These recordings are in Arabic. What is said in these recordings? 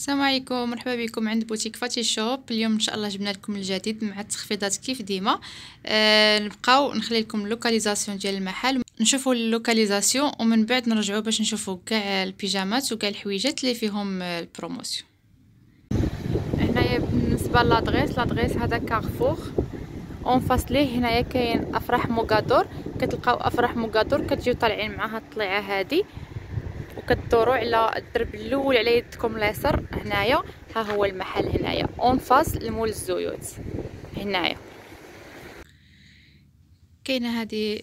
السلام عليكم مرحبا بكم عند بوتيك فاتي شوب اليوم ان شاء الله جبنا لكم الجديد مع التخفيضات كيف ديما أه نبقاو نخلي لكم اللوكاليزاسيون ديال المحل نشوفوا اللوكاليزاسيون ومن بعد نرجعوا باش نشوفوا كاع البيجامات وكاع الحويجات اللي فيهم البروموسيون هنايا بالنسبه لادريس لادريس هذا كارفور اون فاس ليه هنايا كاين افراح موغادور كتلقاو افراح موغادور كتجيو طالعين مع هاد الطليعه هذه وكتدوروا على الدرب الاول على يدكم اليسر هنايا ها هو المحل هنايا اون فاس لمول الزيوت هنايا كاينه هذه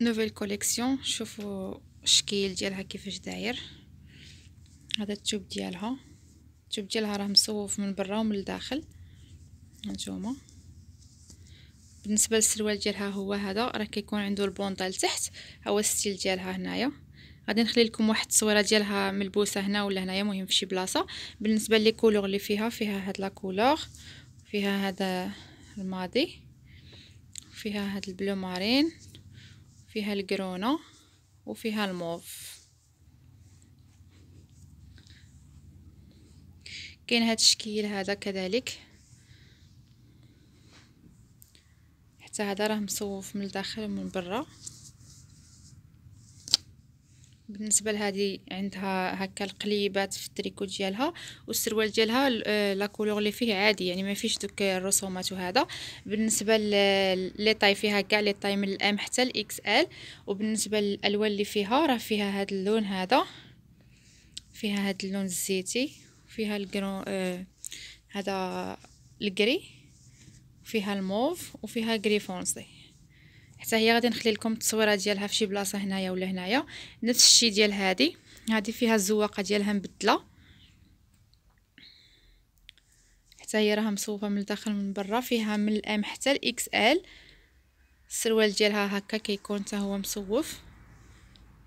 نوفيل كوليكسيون شوفوا الشكل ديالها كيفاش داير هذا التوب ديالها التوب ديالها راه مصوف من برا ومن الداخل هانتوما بالنسبه للسروال ديالها هو هذا راه كيكون عنده البونطه لتحت هو الستيل ديالها هنايا غادي نخلي لكم واحد التصويره ديالها ملبوسه هنا ولا هنايا مهم في شي بلاصه بالنسبه لي كولور اللي فيها فيها هاد لا كولور فيها هذا الماضي فيها هاد البلو مارين فيها الكرونة وفيها الموف كاين هاد الشكل هذا كذلك حتى هذا راه مصوف من الداخل ومن برا بالنسبه لهذه عندها هكا القليبات في التريكو ديالها والسروال ديالها آه، لا كولور اللي فيه عادي يعني ما فيش دوك الرسومات وهذا بالنسبه لي طاي فيها كاع لي طاي من الام حتى الاكس ال وبالنسبه للالوان اللي فيها راه فيها هذا اللون هذا فيها هذا اللون الزيتي فيها الكرون آه، هذا الكري فيها الموف وفيها غري فونسي حتى هي غادي نخلي لكم التصويره ديالها فشي بلاصه هنايا ولا هنايا نفس الشيء ديال هذه هذه فيها الزواقه ديالها مبدله حتى هي راها مصوبه من الداخل من برا فيها من الام حتى الاكس ال السروال ديالها هكا كيكون حتى هو مصوف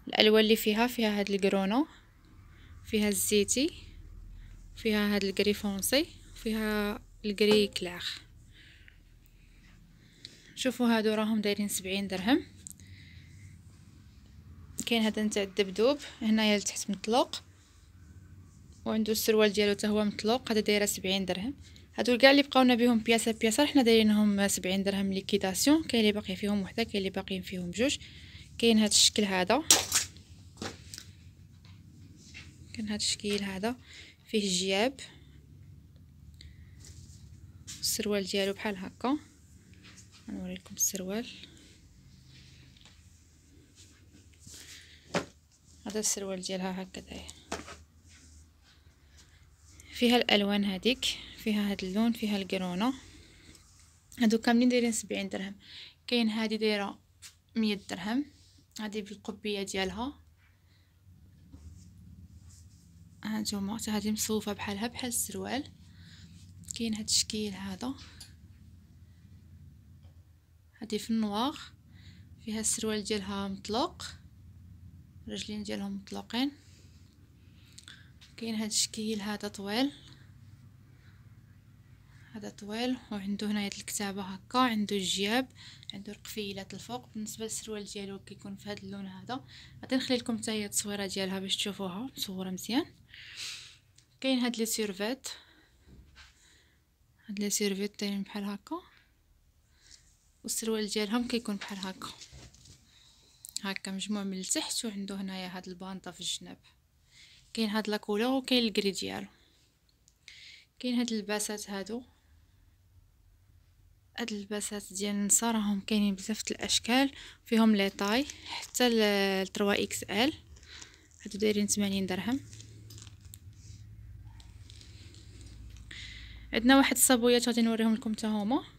الالوان اللي فيها فيها هاد الكرونو فيها الزيتي فيها هاد الكريفونسي فيها الكري كلاخ شوفوا هادو راهم دايرين سبعين درهم كاين هذا نتاع الدبدوب هنايا لتحت مطلوق وعندو السروال ديالو حتى هو مطلوق هذا دايره سبعين درهم هادو كاع اللي بقاونا بهم بياسه بياسه حنا دايرينهم سبعين درهم ليكيداسيون كاين اللي باقي فيهم وحده كاين اللي باقيين فيهم جوج كاين هاد الشكل هذا كاين هاد الشكل هذا فيه جياب السروال ديالو بحال هكا هنوريكم السروال هذا السروال ديالها داير فيها الالوان هذيك فيها هاد اللون فيها القرونه هادو كاملين دايرين سبعين درهم كاين هادي دايره مية درهم هادي بالقبيه ديالها هانتوما هادي مصوفه بحالها بحال السروال كاين هاد الشكل هذا هذه في النوار فيها السروال ديالها مطلق الرجلين ديالهم مطلقين كاين هذا الشكل هذا طويل هذا طويل هنا هنايا الكتابه هكا عنده الجياب عنده القفيلات الفوق بالنسبه للسروال ديالو كيكون في هذا اللون هذا غادي نخلي لكم حتى هي التصويره ديالها باش تشوفوها مصوره مزيان كاين هاد لي سيرفيت هاد لي سيرفيت تاعهم بحال هكا والسروال ديالهم كيكون بحال هكا هكا مجموع من التحت وعندو هنايا هاد البانطا في الجناب كاين هاد لاكولور وكاين الكري ديالو كاين هاد اللباسات هادو هاد اللباسات ديال النساء راهم كاينين بزاف الاشكال فيهم لي طاي حتى ل 3 اكس ال هادو دايرين 80 درهم عندنا واحد الصابويات غادي نوريهم لكم حتى هما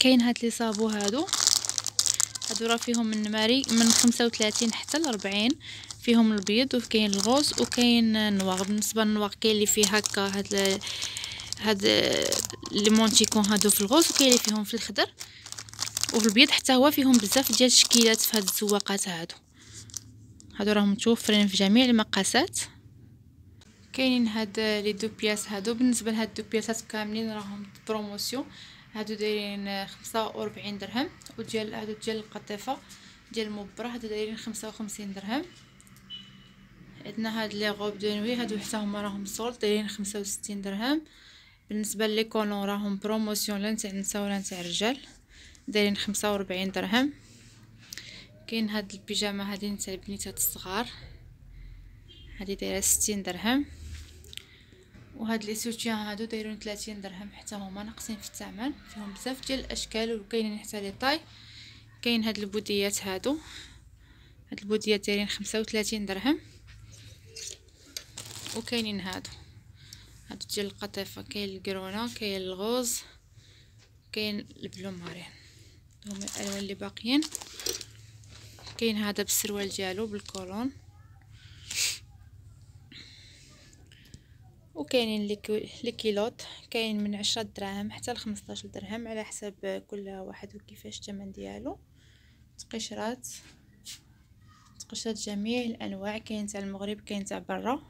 كاين هاد لي صابو هادو هادو راه فيهم من ماري من 35 حتى ل 40 فيهم البيض وكاين الغوص وكاين النواغ بالنسبه للنواغ كاين اللي فيه هكا هاد هاد لي مونتيكون هادو في الغوص وكاين اللي فيهم في الخضر وفي البيض حتى هو فيهم بزاف ديال الشكيلات في هاد الزواقات هادو هادو راهم متوفرين في جميع المقاسات كاينين هاد لي دو بياس هادو بالنسبه لهاد دو بياسات كاملين راهم بروموسيون هادو دايرين خمسة وربعين درهم وديال هادو ديال القطيفة ديال المبرة هادو دايرين خمسة وخمسين درهم عندنا هاد لي غوب دونوي هادو حتى هما راهم صولد دايرين خمسة وستين درهم بالنسبة لي كونو راهم بروموسيون لا نتاع نسا ولا نتاع رجال دايرين خمسة وربعين درهم كاين هاد البيجامة هادي نتاع البنيتات الصغار هادي دايرة ستين درهم وهاد لي سوتيان هادو دايرين 30 درهم حتى هما ناقصين في الثمن فيهم بزاف ديال الاشكال وكاينين حتى لي طاي كاين هاد البوديات هادو هاد البوديات دايرين 35 درهم وكاينين هادو هادو ديال القطيفه كاين الكرونه كاين الغوز كاين البلو مارين هما الالوان اللي باقيين كاين هذا بالسروال ديالو بالكولون وكاينين لي كيلوط كاين من عشرة دراهم حتى لخمسطاش درهم على حسب كل واحد وكيفاش الثمن ديالو تقشرات تقشرات جميع الانواع كاين تاع المغرب كاين تاع برا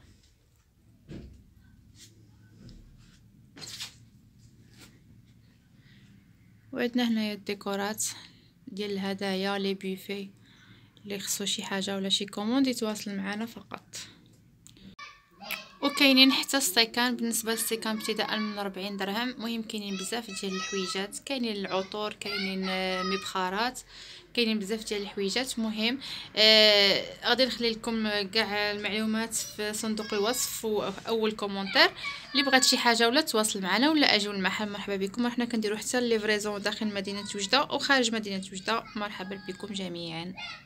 وعندنا هنايا الديكورات ديال الهدايا لي بوفي اللي خصو شي حاجه ولا شي كوموند يتواصل معنا فقط وكاينين حتى السيكان بالنسبه للسيكان ابتداء من 40 درهم المهم كاينين بزاف ديال الحويجات كاينين العطور كاينين آه، مبخارات كاينين بزاف ديال الحويجات مهم آه، غادي آه نخلي لكم كاع المعلومات في صندوق الوصف اول كومونتير اللي بغات شي حاجه ولا تواصل معنا ولا اجيو المحل مرحبا بكم وحنا كنديروا حتى ليفريزون داخل مدينه وجده وخارج مدينه وجده مرحبا بكم جميعا